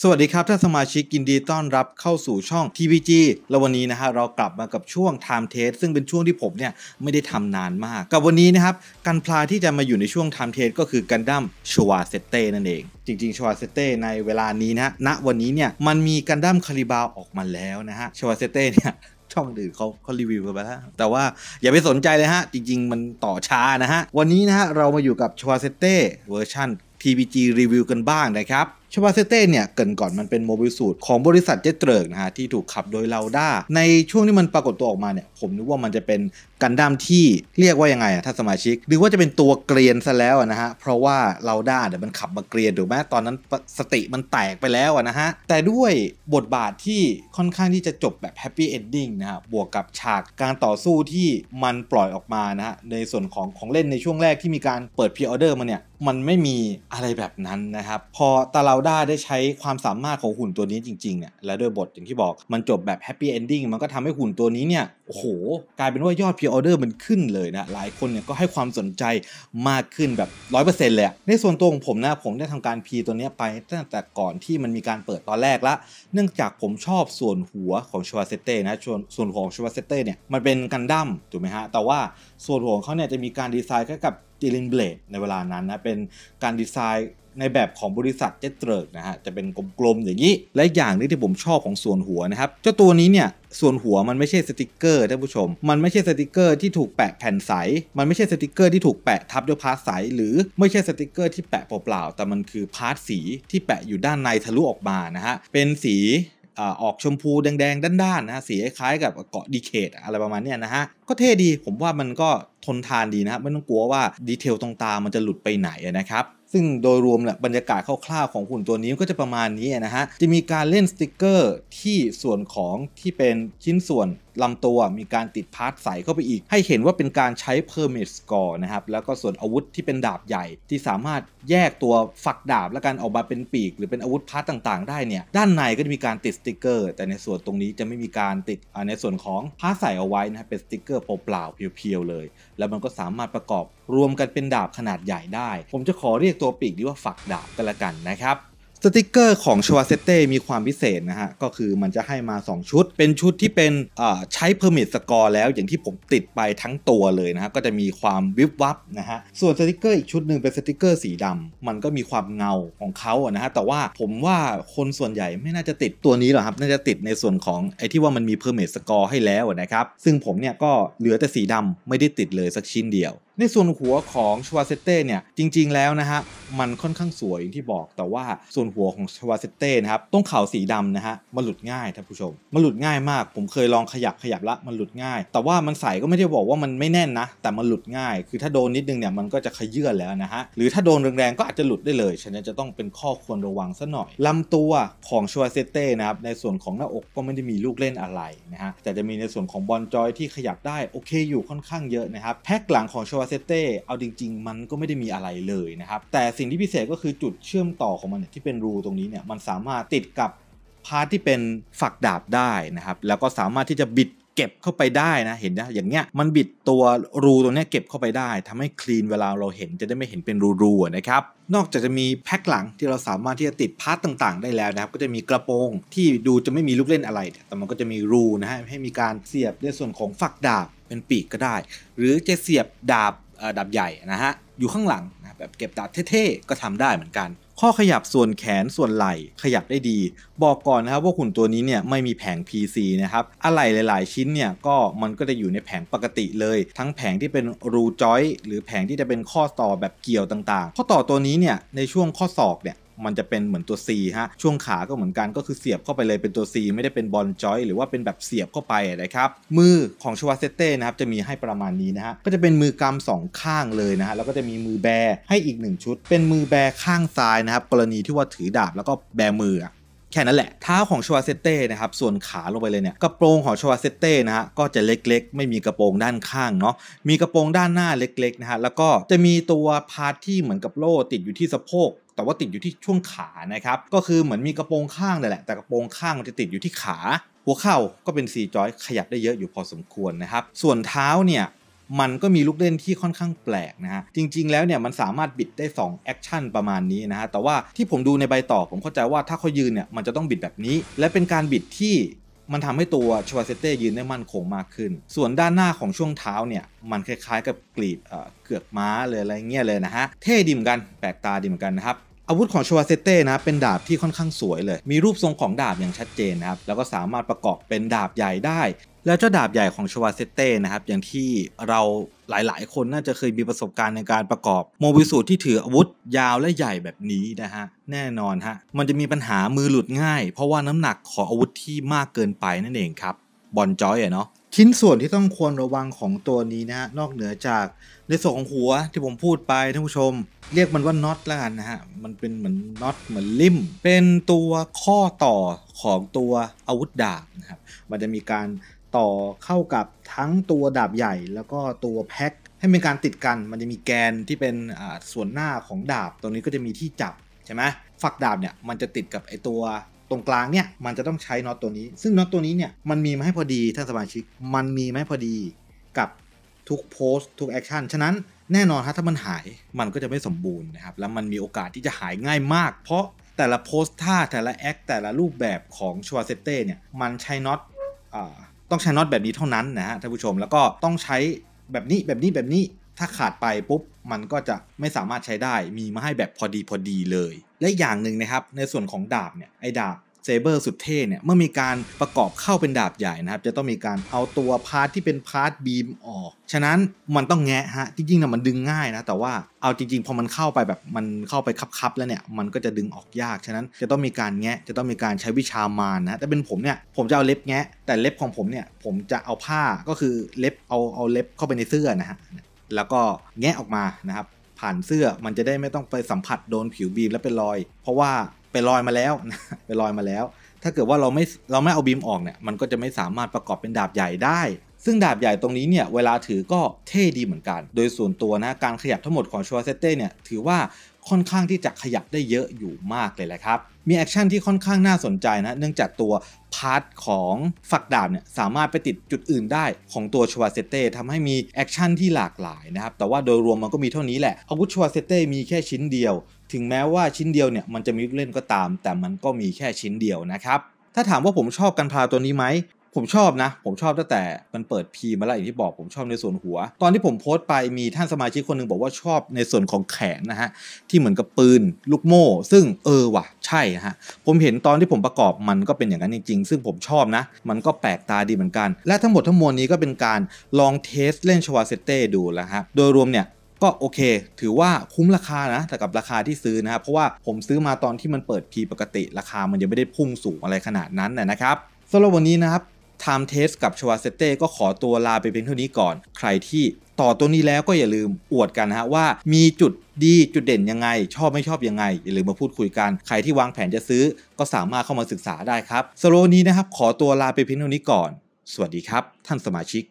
สวัสดีครับท่านสมาชิกยินดีต้อนรับเข้าสู่ช่อง t p g แล้ววันนี้นะฮะเรากลับมากับช่วง Time Test ซึ่งเป็นช่วงที่ผมเนี่ยไม่ได้ทำนานมาก กับวันนี้นะครับกันพลาที่จะมาอยู่ในช่วง Time Test ก็คือกันดั้มชวาเซเต้นั่นเอง จริง ๆชวาเซเต้ในเวลานี้นะณวันนี้เนี่ยมันมีกันดั้มคาริบาวออกมาแล้วนะฮะชวาเซเต้เนี่ยช่องอื่นเขาเขารีวิวกันไปแล้ว แต่ว่าอย่าไปสนใจเลยฮะจริงๆมันต่อช้านะฮะวันนี้นะฮะเรามาอยู่กับชวาเซเต้เวอร์ชั่น t p g รีวิวกันบ้างนะครับชวาเซเต้เนี่ยเกินก่อนมันเป็น โมบิลสูตรของบริษัทเจตเติร์กนะฮะที่ถูกขับโดยลาวด้าในช่วงที่มันปรากฏตัวออกมาเนี่ยผมนึกว่ามันจะเป็นกันดั้มที่เรียกว่ายังไงอะถ้าสมาชิก หรือว่าจะเป็นตัวเกรียนซะแล้วนะฮะเพราะว่าเราด้าเดี๋ยวมันขับมาเกรียนถูกไหมตอนนั้นสติมันแตกไปแล้วนะฮะแต่ด้วยบทบาทที่ค่อนข้างที่จะจบแบบแฮปปี้เอนดิ้งนะฮะบวกกับฉากการต่อสู้ที่มันปล่อยออกมานะฮะในส่วนของของเล่นในช่วงแรกที่มีการเปิดพรีออเดอร์มาเนี่ยมันไม่มีอะไรแบบนั้นนะครับพอตาเราด้าได้ใช้ความสามารถของหุ่นตัวนี้จริงๆเนี่ยและด้วยบทอย่างที่บอกมันจบแบบแฮปปี้เอนดิ้งมันก็ทำให้หุ่นตัวนี้เนี่ยโอ้โหกลายเป็นว่ายอดพรีออเดอร์มันขึ้นเลยนะหลายคนเนี่ยก็ให้ความสนใจมากขึ้นแบบร้อยเปอร์เซ็นต์เลยในส่วนตัวของผมนะผมได้ทำการพีตัวนี้ไป ตั้งแต่ก่อนที่มันมีการเปิดตอนแรกละเนื่องจากผมชอบส่วนหัวของชวาเซเต้นะส่วนของชวาเซเต้เนี่ยมันเป็นกันดั้มถูกไหมฮะแต่ว่าส่วนหัวของเขาเนี่ยจะมีการดีไซน์กับจิลินเบลดในเวลานั้นนะเป็นการดีไซน์ในแบบของบริษัทเจตเติร์กนะฮะจะเป็นกลมๆอย่างนี้และอย่างนี้ที่ผมชอบของส่วนหัวนะครับเจ้าตัวนี้เนี่ยส่วนหัวมันไม่ใช่สติกเกอร์ท่านผู้ชมมันไม่ใช่สติกเกอร์ที่ถูกแปะแผ่นใสมันไม่ใช่สติกเกอร์ที่ถูกแปะทับด้วยพาร์ทใสหรือ ไม่ใช่สติกเกอร์ที่แปะเปล่าๆแต่มันคือพาร์ทสีที่แปะอยู่ด้านในทะลุออกมานะฮะเป็นสีออกชมพูแดง ๆ ด้านๆนะสีคล้ายกับเกาะดีเคทอะไรประมาณนี้นะฮะก็เท่ดีผมว่ามันก็ทนทานดีนะครับไม่ต้องกลัวว่าดีเทลตรงตามันจะหลุดไปไหนนะครับซึ่งโดยรวมแหละบรรยากาศคร่าวๆของหุ่นตัวนี้ก็จะประมาณนี้นะฮะ จะมีการเล่นสติกเกอร์ที่ส่วนของที่เป็นชิ้นส่วนลำตัวมีการติดพาร์ทใสเข้าไปอีก ให้เห็นว่าเป็นการใช้เพอร์มิสกอร์นะครับ แล้วก็ส่วนอาวุธที่เป็นดาบใหญ่ที่สามารถแยกตัวฝักดาบและการออกมาเป็นปีก หรือเป็นอาวุธพาร์ทต่างๆได้เนี่ยด้านในก็จะมีการติดสติกเกอร์ แต่ในส่วนตรงนี้จะไม่มีการติด ในส่วนของพาร์ทใส เอาไว้นะครับ เป็นสติกเกอร์เปล่าๆเพียวๆเลย แล้วมันก็สามารถประกอบรวมกันเป็นดาบขนาดใหญ่ได้ ผมจะขอเรียกตัวปีกนี้ว่าฝักดาบกันละกันนะครับสติกเกอร์ของชวาเซเต้มีความพิเศษนะฮะก็คือมันจะให้มา 2 ชุด เป็นชุดที่เป็นใช้เพอร์มิทสกอร์แล้วอย่างที่ผมติดไปทั้งตัวเลยนะฮะก็จะมีความวิบวับนะฮะส่วนสติกเกอร์อีกชุดหนึ่งเป็นสติกเกอร์สีดำ มันก็มีความเงาของเขาอะนะฮะแต่ว่าผมว่าคนส่วนใหญ่ไม่น่าจะติดตัวนี้หรอกครับ น่าจะติดในส่วนของไอ้ที่ว่ามันมีเพอร์มิทสกอร์ให้แล้วนะครับซึ่งผมเนี่ยก็เหลือแต่สีดำไม่ได้ติดเลยสักชิ้นเดียวในส่วนหัวของชวาเซเต้เนี่ยจริงๆแล้วนะฮะมันค่อนข้างสวยอย่างที่บอกแต่ว่าส่วนหัวของชวาเซเต้นะครับต้องเข่าสีดำนะฮะมันหลุดง่ายท่านผู้ชมมันหลุดง่ายมาก ผมเคยลองขยับขยับละมันหลุดง่ายแต่ว่ามันใส่ก็ไม่ได้บอกว่ามันไม่แน่นนะแต่มันหลุดง่ายคือถ้าโดนนิดนึงเนี่ยมันก็จะขยื่นแล้วนะฮะหรือถ้าโดนแรงๆก็อาจจะหลุดได้เลยฉะนั้นจะต้องเป็นข้อควรระวังซะหน่อยลำตัวของชวาเซเต้นะครับในส่วนของหน้าอกก็ไม่ได้มีลูกเล่นอะไรนะฮะแต่จะมีในส่วนของบอลจอยที่ขยับได้โอเคอยู่ค่อนข้างเยอะนะครับแพ็กหลังของชวาเซเต้เอาจริงๆ มันก็ไม่ได้มีอะไรเลยนะครับ แต่สิ่งที่พิเศษก็คือจุดเชื่อมต่อของมันนที่เป็นรูตรงนี้เนี่ยมันสามารถติดกับพาร์ทที่เป็นฝักดาบได้นะครับแล้วก็สามารถที่จะบิดเก็บเข้าไปได้นะเห็นนะอย่างเงี้ยมันบิดตัวรูตรงนี้ยเก็บเข้าไปได้ทำให้คลีนเวลาเราเห็นจะได้ไม่เห็นเป็นรูๆนะครับนอกจากจะมีแพ็คหลังที่เราสามารถที่จะติดพาร์ตต่างๆ ได้แล้วนะครับก็จะมีกระโปรงที่ดูจะไม่มีลูกเล่นอะไร แต่มันก็จะมีรูนะฮะให้มีการเสียบในส่วนของฝักดาบเป็นปีกก็ได้หรือจะเสียบดาบดับใหญ่นะฮะอยู่ข้างหลังนะแบบเก็บดับเท่ๆ ก็ทำได้เหมือนกัน ข้อขยับส่วนแขนส่วนไหล่ขยับได้ดี บอกก่อนนะครับว่าหุ่นตัวนี้เนี่ยไม่มีแผง PC นะครับ อะไหล่หลาย ๆ ชิ้นเนี่ยก็มันก็จะอยู่ในแผงปกติเลย ทั้งแผงที่เป็นรูจอยหรือแผงที่จะเป็นข้อต่อแบบเกี่ยวต่างๆ ข้อต่อตัวนี้เนี่ยในช่วงข้อศอกเนี่ยมันจะเป็นเหมือนตัว C ฮะ ช่วงขาก็เหมือนกัน ก็คือเสียบเข้าไปเลยเป็นตัว C ไม่ได้เป็นบอลจอยหรือว่าเป็นแบบเสียบเข้าไปนะครับ มือของชวาเซเต้นะครับจะมีให้ประมาณนี้นะฮะก็จะเป็นมือกำสองข้างเลยนะฮะแล้วก็จะมีมือแบให้อีกหนึ่งชุด เป็นมือแบข้างซ้ายนะครับ กรณีที่ว่าถือดาบแล้วก็แบมือแค่นั้นแหละเท้าของชวาเซเต้นะครับ ส่วนขาลงไปเลยเนี่ย กระโปรงของชวาเซเต้นะฮะ ก็จะเล็กๆ ไม่มีกระโปรงด้านข้างเนาะ มีกระโปรงด้านหน้าเล็กๆ นะฮะ แล้วก็จะมีตัวพาร์ทที่เหมือนกับโล่ติดอยู่ที่สะโพกแต่ว่าติดอยู่ที่ช่วงขานะครับก็คือเหมือนมีกระโปรงข้างนี่แหละแต่กระโปรงข้างมันจะติดอยู่ที่ขา หัวเข่าก็เป็นซีจอยขยับได้เยอะอยู่พอสมควรนะครับส่วนเท้าเนี่ยมันก็มีลูกเล่นที่ค่อนข้างแปลกนะฮะจริงๆแล้วเนี่ยมันสามารถบิดได้2แอคชั่นประมาณนี้นะฮะแต่ว่าที่ผมดูในใบต่อ ผมเข้าใจว่าถ้าเขายืนเนี่ยมันจะต้องบิดแบบนี้และเป็นการบิดที่มันทำให้ตัวชวาเซเต้ยืนได้มั่นคงมากขึ้น ส่วนด้านหน้าของช่วงเท้าเนี่ย มันคล้ายๆ กับกลีบเกือกม้าเลยอะไรเงี้ยเลยนะฮะ เท่ดีเหมือนกันแปลกตาดีเหมือนกันนะครับอาวุธของชวาเซเต้นะเป็นดาบที่ค่อนข้างสวยเลย มีรูปทรงของดาบอย่างชัดเจนนะครับแล้วก็สามารถประกอบเป็นดาบใหญ่ได้ แล้วเจ้าดาบใหญ่ของชวาเซเต้นะครับอย่างที่เราหลายๆ คนน่าจะเคยมีประสบการณ์ในการประกอบโมบิสูที่ถืออาวุธยาวและใหญ่แบบนี้นะฮะ แน่นอนฮะ มันจะมีปัญหามือหลุดง่ายเพราะว่าน้ำหนักของอาวุธที่มากเกินไปนั่นเองครับบอลจอยเนาะชิ้นส่วนที่ต้องควรระวังของตัวนี้นะฮะนอกเหนือจากในส่วนของหัวที่ผมพูดไปท่านผู้ชม เรียกมันว่าน็อตละกันนะฮะมันเป็นเหมือนน็อตเหมือนลิ่มเป็นตัวข้อต่อของตัวอาวุธดาบนะครับมันจะมีการต่อเข้ากับทั้งตัวดาบใหญ่แล้วก็ตัวแพ็คให้มีการติดกันมันจะมีแกนที่เป็นส่วนหน้าของดาบตรงนี้ก็จะมีที่จับใช่ไหมฝักดาบเนี่ยมันจะติดกับไอตัวตรงกลางเนี่ยมันจะต้องใช้น็อตตัวนี้ซึ่งน็อตตัวนี้เนี่ยมันมีมาให้พอดีท่านสมาชิกมันมีมาให้พอดีกับทุกโพสต์ทุกแอคชั่นฉะนั้นแน่นอนฮะถ้ามันหายมันก็จะไม่สมบูรณ์นะครับแล้วมันมีโอกาสที่จะหายง่ายมาก เพราะแต่ละโพสต์ท่าแต่ละแอคแต่ละรูปแบบของชัวเซเต้เนี่ยมันใช้น็อตต้องใช้น็อตแบบนี้เท่านั้นนะฮะท่านผู้ชม แล้วก็ต้องใช้แบบนี้แบบนี้แบบนี้ถ้าขาดไปปุ๊บมันก็จะไม่สามารถใช้ได้มีมาให้แบบพอดีพอดีเลย และอย่างหนึ่งนะครับ ในส่วนของดาบเนี่ยไอ้ดาบเซเบอร์สุดเท่ เนี่ย เมื่อมีการประกอบเข้าเป็นดาบใหญ่นะครับ จะต้องมีการเอาตัวพาร์ทที่เป็นพาร์ทบีมออก ฉะนั้นมันต้องแงะฮะจริงๆนะมันดึงง่ายนะ แต่ว่าเอาจริงๆ พอมันเข้าไปแบบมันเข้าไปคับๆแล้วเนี่ยมันก็จะดึงออกยาก ฉะนั้นจะต้องมีการแงะจะต้องมีการใช้วิชามานนะ แต่เป็นผมเนี่ยผมจะเอาเล็บแงะแต่เล็บของผมเนี่ยผมจะเอาผ้าก็คือเล็บเอาเอาเล็บเข้าไปในเสื้อนะฮะแล้วก็แงะออกมานะครับผ่านเสื้อมันจะได้ไม่ต้องไปสัมผัสโดนผิวบีมแล้วเป็นรอย เพราะว่าเป็นรอยมาแล้วเป็นรอยมาแล้ว ถ้าเกิดว่าเราไม่เราไม่เอาบีมออกเนี่ยมันก็จะไม่สามารถประกอบเป็นดาบใหญ่ได้ ซึ่งดาบใหญ่ตรงนี้เนี่ยเวลาถือก็เท่ดีเหมือนกัน โดยส่วนตัวนะ การขยับทั้งหมดของชัวเซเต้เนี่ยถือว่าค่อนข้างที่จะขยับได้เยอะอยู่มากเลยแหละครับ มีแอคชั่นที่ค่อนข้างน่าสนใจนะ เนื่องจากตัวพาร์ทของฝักดาบเนี่ยสามารถไปติดจุดอื่นได้ ของตัวชวาเซเต้ทำให้มีแอคชั่นที่หลากหลายนะครับ แต่ว่าโดยรวมมันก็มีเท่านี้แหละอาวุธชวาเซเต้ มีแค่ชิ้นเดียว ถึงแม้ว่าชิ้นเดียวเนี่ยมันจะมีเล่นก็ตาม แต่มันก็มีแค่ชิ้นเดียวนะครับ ถ้าถามว่าผมชอบกันพาตัวนี้ไหมผมชอบนะ ผมชอบตั้งแต่มันเปิดพีมาแล้วอย่างที่บอก ผมชอบในส่วนหัว ตอนที่ผมโพสต์ไปมีท่านสมาชิกคนหนึ่งบอกว่าชอบในส่วนของแขนนะฮะที่เหมือนกับปืนลูกโม่ ซึ่งเออว่ะใช่ฮะ ผมเห็นตอนที่ผมประกอบมันก็เป็นอย่างนั้นจริงๆ ซึ่งผมชอบนะมันก็แปลกตาดีเหมือนกัน และทั้งหมดทั้งมวลนี้ก็เป็นการลองเทสเล่นชวาเซเต้ดูแล้วฮะโดยรวมเนี่ยก็โอเค ถือว่าคุ้มราคานะแต่กับราคาที่ซื้อนะครับเพราะว่าผมซื้อมาตอนที่มันเปิดพีปกติราคามันยังไม่ได้พุ่งสูงอะไรขนาดนั้นนะครับสำหรับวันนี้นะครับไทม์เทสกับชวาเซเต้ก็ขอตัวลาไปเพียงเท่านี้ก่อน ใครที่ต่อตัวนี้แล้วก็อย่าลืมอวดกันนะฮะว่า มีจุดดีจุดเด่นยังไง ชอบไม่ชอบยังไง อย่าลืมมาพูดคุยกัน ใครที่วางแผนจะซื้อก็สามารถเข้ามาศึกษาได้ครับสโลนี้นะครับขอตัวลาไปเพียงเท่านี้ก่อน สวัสดีครับ ท่านสมาชิก